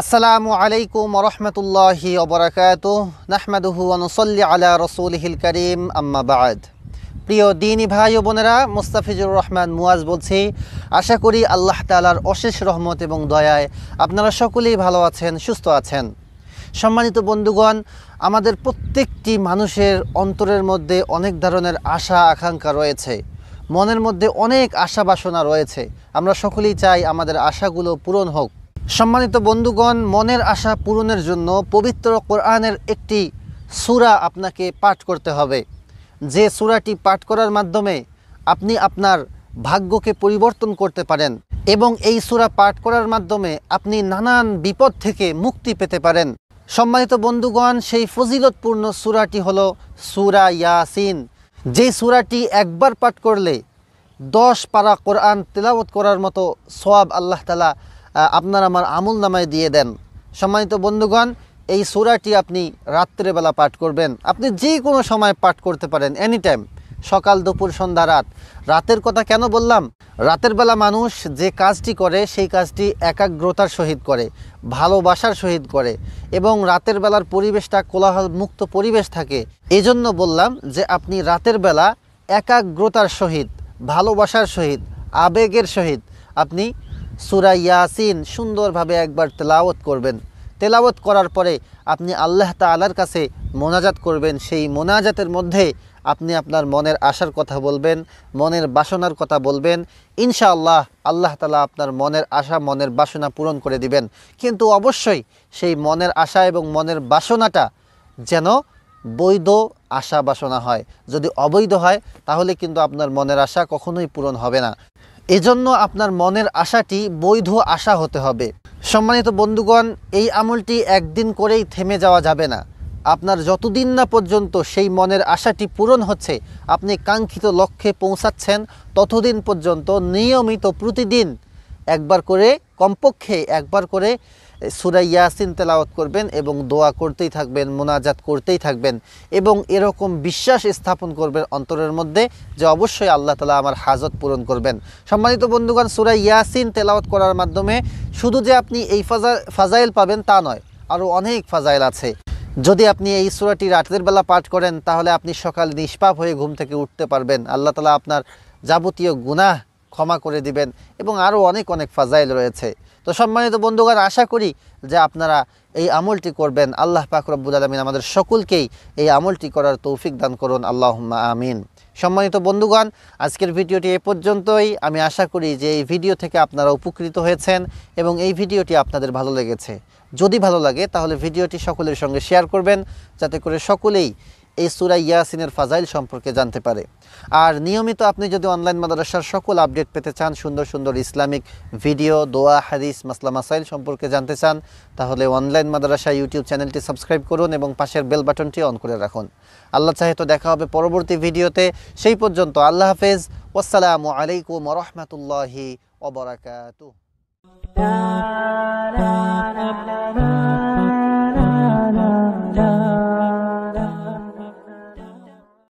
আসসালামু আলাইকুম রহমতুল্লাহি অবরাকাত নাহমাদুহু অনুসল্লি আলা রসুলহিল করিম আম্মাবাদ প্রিয় দিনী ভাই ও বোনেরা মুস্তাফিজুর রহমান মুয়াজ বলছি আশা করি আল্লাহ তালার অশেষ রহমত এবং দয়ায় আপনারা সকলেই ভালো আছেন সুস্থ আছেন সম্মানিত বন্ধুগণ আমাদের প্রত্যেকটি মানুষের অন্তরের মধ্যে অনেক ধরনের আশা আকাঙ্ক্ষা রয়েছে মনের মধ্যে অনেক আশা বাসনা রয়েছে আমরা সকলেই চাই আমাদের আশাগুলো পূরণ হোক সম্মানিত বন্ধুগণ মনের আশা পূরণের জন্য পবিত্র কোরআনের একটি সুরা আপনাকে পাঠ করতে হবে যে সুরাটি পাঠ করার মাধ্যমে আপনি আপনার ভাগ্যকে পরিবর্তন করতে পারেন এবং এই সুরা পাঠ করার মাধ্যমে আপনি নানান বিপদ থেকে মুক্তি পেতে পারেন সম্মানিত বন্ধুগণ সেই ফজিলতপূর্ণ সুরাটি হলো সুরা ইয়াসিন যে সুরাটি একবার পাঠ করলে দশ পারা কোরআন তেলাওত করার মতো সোয়াব আল্লাহ তালা আপনার আমার আমুল নামায় দিয়ে দেন সম্মানিত বন্ধুগণ এই সুরাটি আপনি রাত্রেবেলা পাঠ করবেন আপনি যে কোনো সময় পাঠ করতে পারেন এনি টাইম সকাল দুপুর সন্ধ্যা রাত রাতের কথা কেন বললাম রাতের বেলা মানুষ যে কাজটি করে সেই কাজটি একাগ্রতার সহিত করে ভালোবাসার সহিত করে এবং রাতের বেলার পরিবেশটা কোলাহল মুক্ত পরিবেশ থাকে এজন্য বললাম যে আপনি রাতের বেলা একাগ্রতার সহিত ভালোবাসার সহিত আবেগের সহিত আপনি সুরা ইয়াসিন সুন্দরভাবে একবার তেলাওত করবেন তেলাওত করার পরে আপনি আল্লাহ তালার কাছে মোনাজাত করবেন সেই মোনাজাতের মধ্যে আপনি আপনার মনের আশার কথা বলবেন মনের বাসনার কথা বলবেন ইনশাআল্লাহ আল্লাহ তালা আপনার মনের আশা মনের বাসনা পূরণ করে দিবেন কিন্তু অবশ্যই সেই মনের আশা এবং মনের বাসনাটা যেন বৈধ আশা বাসনা হয় যদি অবৈধ হয় তাহলে কিন্তু আপনার মনের আশা কখনোই পূরণ হবে না এজন্য আপনার মনের আশাটি বৈধ আশা হতে হবে সম্মানিত বন্ধুগণ এই আমলটি একদিন করেই থেমে যাওয়া যাবে না আপনার যতদিন না পর্যন্ত সেই মনের আশাটি পূরণ হচ্ছে আপনি কাঙ্ক্ষিত লক্ষ্যে পৌঁছাচ্ছেন ততদিন পর্যন্ত নিয়মিত প্রতিদিন একবার করে কমপক্ষে একবার করে সুরাই ইয়াসিন তেলাওয়াত করবেন এবং দোয়া করতেই থাকবেন মোনাজাত করতেই থাকবেন এবং এরকম বিশ্বাস স্থাপন করবেন অন্তরের মধ্যে যে অবশ্যই আল্লাহ তালা আমার হাজত পূরণ করবেন সম্মানিত বন্ধুগণ সুরাই ইয়াসিন তেলাওয়াত করার মাধ্যমে শুধু যে আপনি এই ফাজা ফাজাইল পাবেন তা নয় আরও অনেক ফাজাইল আছে যদি আপনি এই সুরাটি রাতের বেলা পাঠ করেন তাহলে আপনি সকাল নিষ্পাপ হয়ে ঘুম থেকে উঠতে পারবেন আল্লাহ তালা আপনার যাবতীয় গুনাহ ক্ষমা করে দিবেন এবং আরও অনেক অনেক ফাজাইল রয়েছে তো সম্মানিত বন্ধুগণ আশা করি যে আপনারা এই আমলটি করবেন আল্লাহ পাক রব্বুল আলমিন আমাদের সকলকেই এই আমলটি করার তৌফিক দান করুন আল্লাহ আমিন সম্মানিত বন্ধুগণ আজকের ভিডিওটি এ পর্যন্তই আমি আশা করি যে এই ভিডিও থেকে আপনারা উপকৃত হয়েছেন এবং এই ভিডিওটি আপনাদের ভালো লেগেছে যদি ভালো লাগে তাহলে ভিডিওটি সকলের সঙ্গে শেয়ার করবেন যাতে করে সকলেই এই সুরা ইয়াসিনের ফাজাইল সম্পর্কে জানতে পারে আর নিয়মিত আপনি যদি অনলাইন মাদ্রাসার সকল আপডেট পেতে চান সুন্দর সুন্দর ইসলামিক ভিডিও দোয়া হাদিস মাসলা মাসাইল সম্পর্কে জানতে চান তাহলে অনলাইন মাদ্রাসা ইউটিউব চ্যানেলটি সাবস্ক্রাইব করুন এবং পাশের বেল বাটনটি অন করে রাখুন আল্লাহ চাহে তো দেখা হবে পরবর্তী ভিডিওতে সেই পর্যন্ত আল্লাহ হাফেজ ওসালামু আলাইকুম রহমতুল্লাহি অবরাকাত